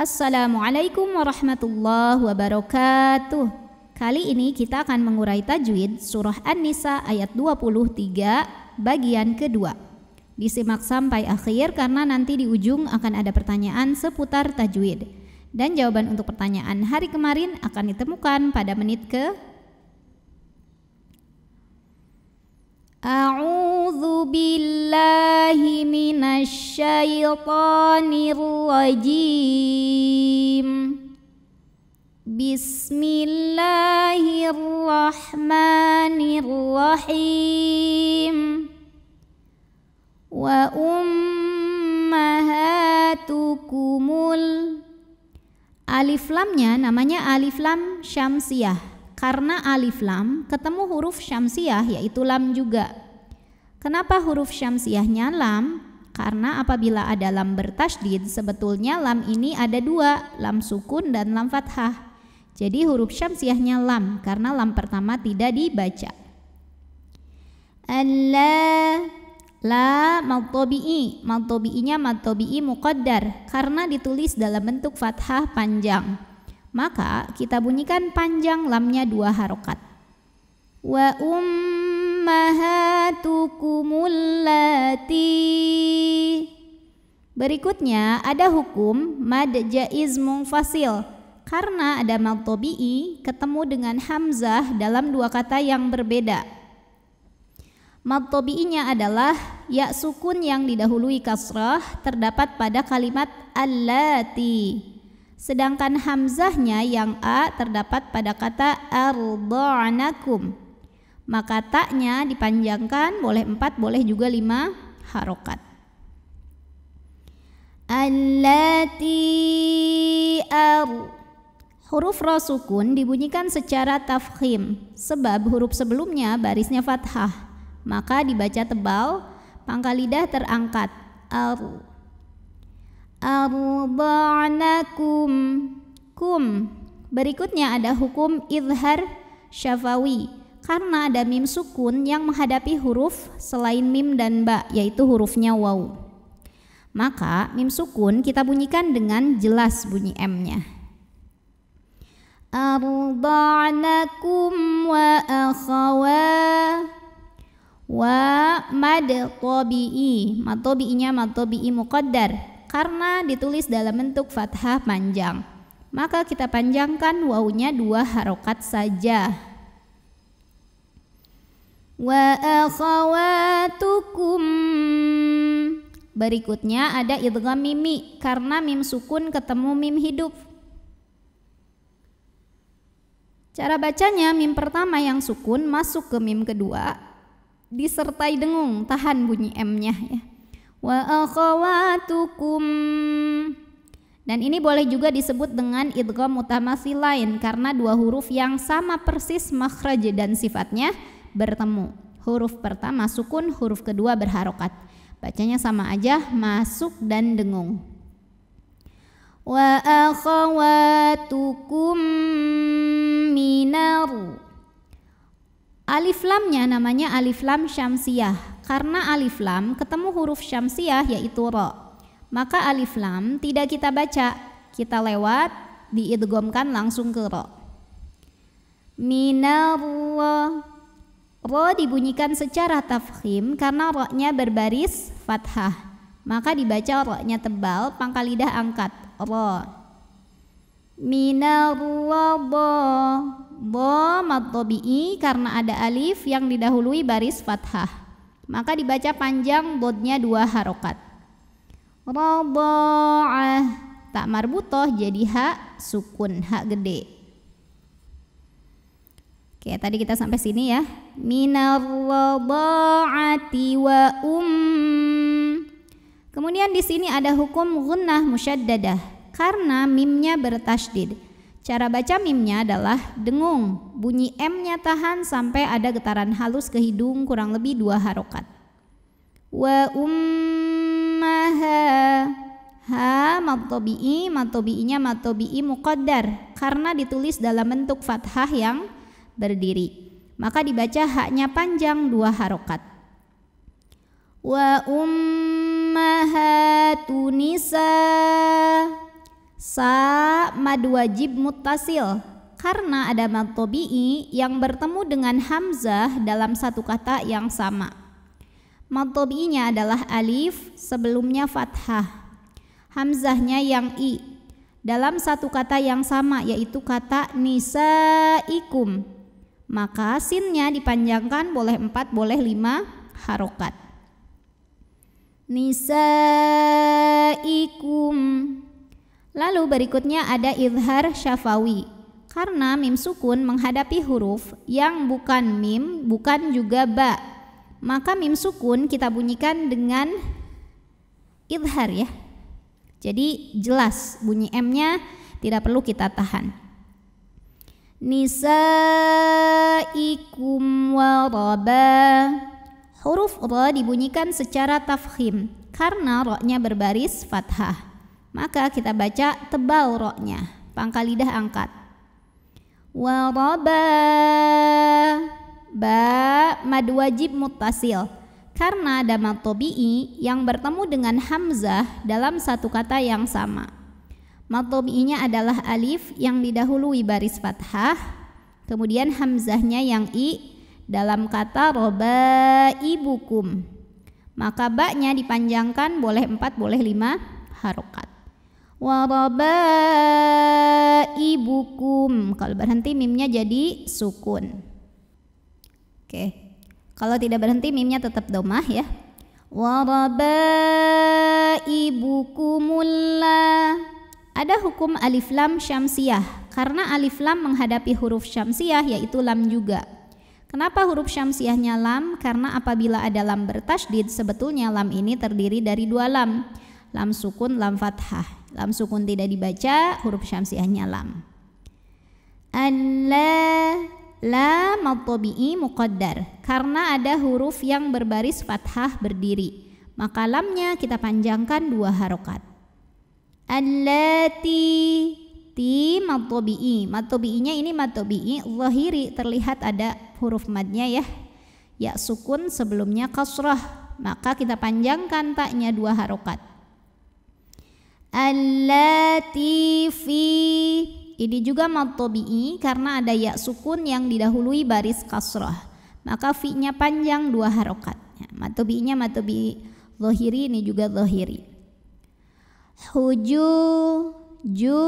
Assalamualaikum warahmatullahi wabarakatuh. Kali ini kita akan mengurai tajwid surah An-Nisa ayat 23 bagian kedua. Disimak sampai akhir karena nanti di ujung akan ada pertanyaan seputar tajwid. Dan jawaban untuk pertanyaan hari kemarin akan ditemukan pada menit ke A'udzu billahi minasy Rajim Bismillahirrahmanirrahim Wa ummahatukumul Alif lamnya namanya alif lam syamsiah karena alif lam ketemu huruf syamsiah yaitu lam juga. Kenapa huruf syamsiahnya lam? Karena apabila ada lam bertasydid, sebetulnya lam ini ada dua, lam sukun dan lam fathah. Jadi huruf syamsiahnya lam, karena lam pertama tidak dibaca. Allah La maltobi'i Maltobi'inya maltobi'i muqaddar Karena ditulis dalam bentuk fathah panjang Maka kita bunyikan panjang lamnya dua harokat Wa um ummahatukumullati Berikutnya ada hukum mad jaiz mungfasil karena ada mad ketemu dengan hamzah dalam dua kata yang berbeda. Mad tobi'inya adalah ya sukun yang didahului kasrah terdapat pada kalimat allati. Sedangkan hamzahnya yang a terdapat pada kata arda'nakum maka taknya dipanjangkan boleh empat, boleh juga lima harokat. Allati ar Huruf rosukun dibunyikan secara tafkhim sebab huruf sebelumnya barisnya fathah. Maka dibaca tebal, pangkal lidah terangkat. Ar Arba'nakum Kum Berikutnya ada hukum izhar syafawi karena ada mim sukun yang menghadapi huruf selain mim dan ba yaitu hurufnya waw. Maka mim sukun kita bunyikan dengan jelas bunyi M-nya. Ardha'nakum wa akhawa wa madtobi'i mad matobi'i muqaddar karena ditulis dalam bentuk fathah panjang maka kita panjangkan wawunya dua harokat saja وأخواتكم Berikutnya ada idgham mimi karena mim sukun ketemu mim hidup. Cara bacanya mim pertama yang sukun masuk ke mim kedua disertai dengung, tahan bunyi M-nya ya. Wa akhawatukum. Dan ini boleh juga disebut dengan idgham mutamatsilain karena dua huruf yang sama persis makhraj dan sifatnya bertemu. Huruf pertama sukun, huruf kedua berharokat. Bacanya sama aja, masuk dan dengung. Wa akhawatukum minar. Alif lamnya namanya alif lam syamsiah Karena alif lam ketemu huruf syamsiah yaitu ro. Maka alif lam tidak kita baca, kita lewat diidgomkan langsung ke ro. Minallah Ro dibunyikan secara tafkhim karena roknya berbaris fathah. Maka dibaca roknya tebal, pangkal lidah angkat. Ro. Minarrabo. Bo matobi'i karena ada alif yang didahului baris fathah. Maka dibaca panjang bodnya dua harokat. Robo'ah. Tak marbutoh jadi hak sukun, hak gede. Oke, tadi kita sampai sini ya. Minarradha'ati wa um. Kemudian di sini ada hukum gunnah musyaddadah karena mimnya bertasydid. Cara baca mimnya adalah dengung, bunyi M-nya tahan sampai ada getaran halus ke hidung kurang lebih dua harokat. Wa ummaha ha matobi'i, matobi'inya matobi'i muqaddar karena ditulis dalam bentuk fathah yang berdiri. Maka dibaca haknya panjang dua harokat. Wa ummahatu Sa mad wajib mutasil karena ada mad tobi'i yang bertemu dengan hamzah dalam satu kata yang sama. Mad tobi'inya adalah alif sebelumnya fathah. Hamzahnya yang i dalam satu kata yang sama yaitu kata ikum maka sinnya dipanjangkan boleh empat, boleh lima harokat ikum. lalu berikutnya ada idhar syafawi karena mim sukun menghadapi huruf yang bukan mim bukan juga ba maka mim sukun kita bunyikan dengan idhar ya jadi jelas bunyi m-nya tidak perlu kita tahan nisaikum waraba huruf ra dibunyikan secara tafkhim karena roknya berbaris fathah maka kita baca tebal roknya pangkal lidah angkat waraba ba mad wajib mutasil karena ada matobi'i yang bertemu dengan hamzah dalam satu kata yang sama Matobi'inya adalah alif yang didahului baris fathah, kemudian hamzahnya yang i dalam kata roba ibukum. Maka baknya dipanjangkan boleh empat boleh lima harokat. Waroba ibukum. Kalau berhenti mimnya jadi sukun. Oke. Kalau tidak berhenti mimnya tetap domah ya. Waraba ibukumullah ada hukum alif lam syamsiah karena alif lam menghadapi huruf syamsiah yaitu lam juga. Kenapa huruf syamsiahnya lam? Karena apabila ada lam bertasdid sebetulnya lam ini terdiri dari dua lam. Lam sukun, lam fathah. Lam sukun tidak dibaca, huruf syamsiahnya lam. Allah la matobi'i muqaddar karena ada huruf yang berbaris fathah berdiri. Maka lamnya kita panjangkan dua harokat allati ti matobi'i matobi'inya ini matobi'i zahiri terlihat ada huruf madnya ya ya sukun sebelumnya kasrah maka kita panjangkan taknya dua harokat allati fi ini juga matobi'i karena ada ya sukun yang didahului baris kasrah maka fi-nya panjang dua harokat ya, matobi'inya matobi'i zahiri ini juga zahiri huju ju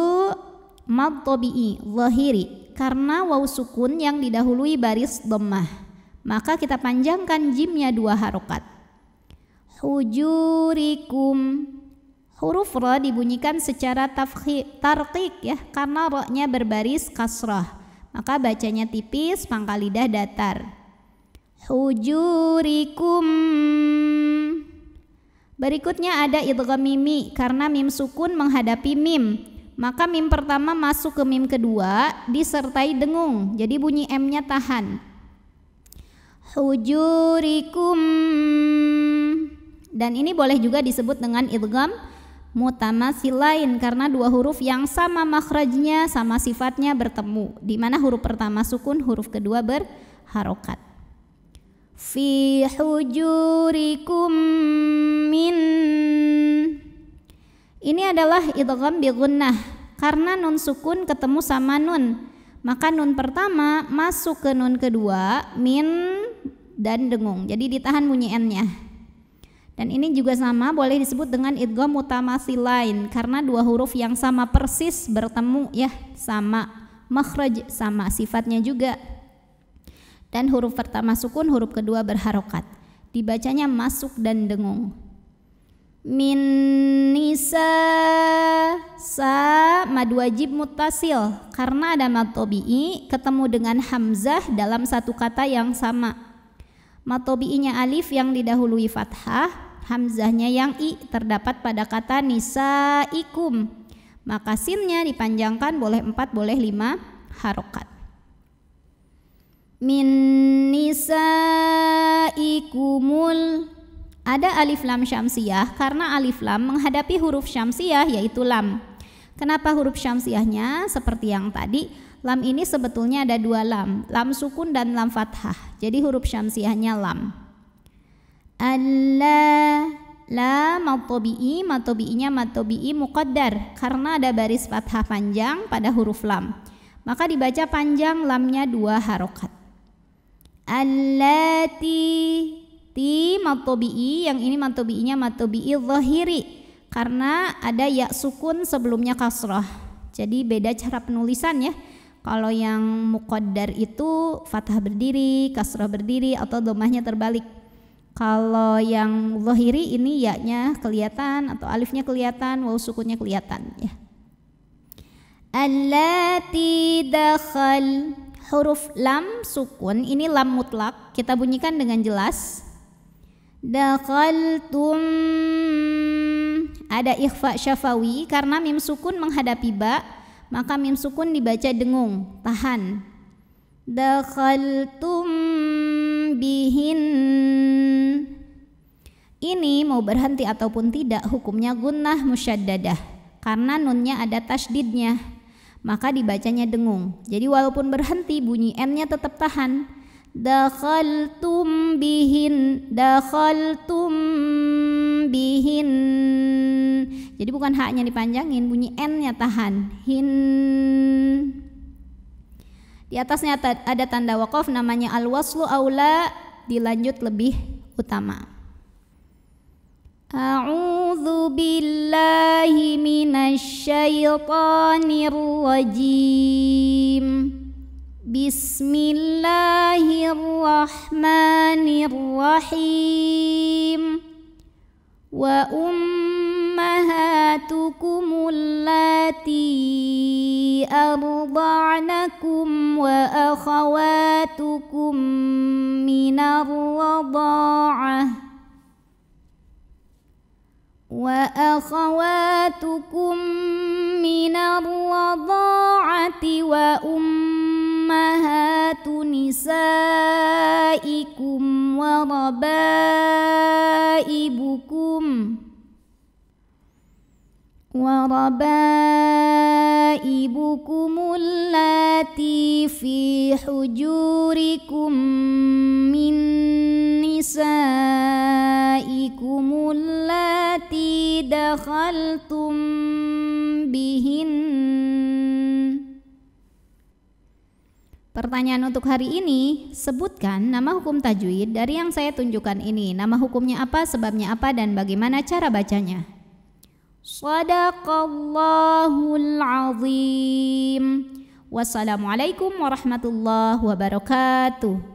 tabii zahiri karena waw sukun yang didahului baris dhammah maka kita panjangkan jimnya dua harokat hujurikum huruf ra dibunyikan secara tarqiq ya karena roknya berbaris kasrah maka bacanya tipis pangkal lidah datar hujurikum Berikutnya ada idgham mimi karena mim sukun menghadapi mim. Maka mim pertama masuk ke mim kedua disertai dengung. Jadi bunyi M-nya tahan. Hujurikum dan ini boleh juga disebut dengan idgham lain karena dua huruf yang sama makhrajnya, sama sifatnya bertemu. Di mana huruf pertama sukun, huruf kedua berharokat fi hujurikum min ini adalah idgham bi gunnah karena nun sukun ketemu sama nun maka nun pertama masuk ke nun kedua min dan dengung jadi ditahan bunyi n-nya dan ini juga sama boleh disebut dengan idgham lain karena dua huruf yang sama persis bertemu ya sama makhraj sama sifatnya juga dan huruf pertama sukun, huruf kedua berharokat. Dibacanya masuk dan dengung. Min nisa sa mad wajib mutasil karena ada mad tobi'i ketemu dengan hamzah dalam satu kata yang sama. Mad tobi'inya alif yang didahului fathah, hamzahnya yang i terdapat pada kata ikum Maka sinnya dipanjangkan boleh 4 boleh 5 harokat min nisaikumul ada alif lam syamsiah karena alif lam menghadapi huruf syamsiah yaitu lam. Kenapa huruf syamsiahnya seperti yang tadi? Lam ini sebetulnya ada dua lam, lam sukun dan lam fathah. Jadi huruf syamsiahnya lam. Allah la matobi'i matobi'inya matobi'i muqaddar karena ada baris fathah panjang pada huruf lam. Maka dibaca panjang lamnya dua harokat allati ti matobi'i yang ini matobi'inya matobi'i zahiri karena ada ya sukun sebelumnya kasroh jadi beda cara penulisan ya kalau yang mukodar itu fathah berdiri kasroh berdiri atau domahnya terbalik kalau yang zahiri ini yaknya kelihatan atau alifnya kelihatan waw sukunnya kelihatan ya allati dakhal huruf lam sukun ini lam mutlak kita bunyikan dengan jelas dakaltum ada ikhfa syafawi karena mim sukun menghadapi ba maka mim sukun dibaca dengung tahan dakaltum bihin ini mau berhenti ataupun tidak hukumnya gunnah musyaddadah karena nunnya ada tasdidnya maka dibacanya dengung. Jadi walaupun berhenti bunyi n-nya tetap tahan. Dakhaltum bihin, dakhaltum bihin. Jadi bukan haknya dipanjangin, bunyi n-nya tahan. Hin. Di atasnya ada tanda wakaf namanya al-waslu aula dilanjut lebih utama. أعوذ بالله من الشيطان الرجيم بسم الله الرحمن الرحيم وأمهاتكم اللاتي أرضعنكم وأخواتكم من الرضاعه وأخواتكم من الرضاعة وأمهات نسائكم وربائبكم وربائبكم اللاتي في حجوركم من نسائكم اللاتي دخلتم bihin Pertanyaan untuk hari ini, sebutkan nama hukum tajwid dari yang saya tunjukkan ini. Nama hukumnya apa, sebabnya apa, dan bagaimana cara bacanya. Sadaqallahul azim. Wassalamualaikum warahmatullahi wabarakatuh.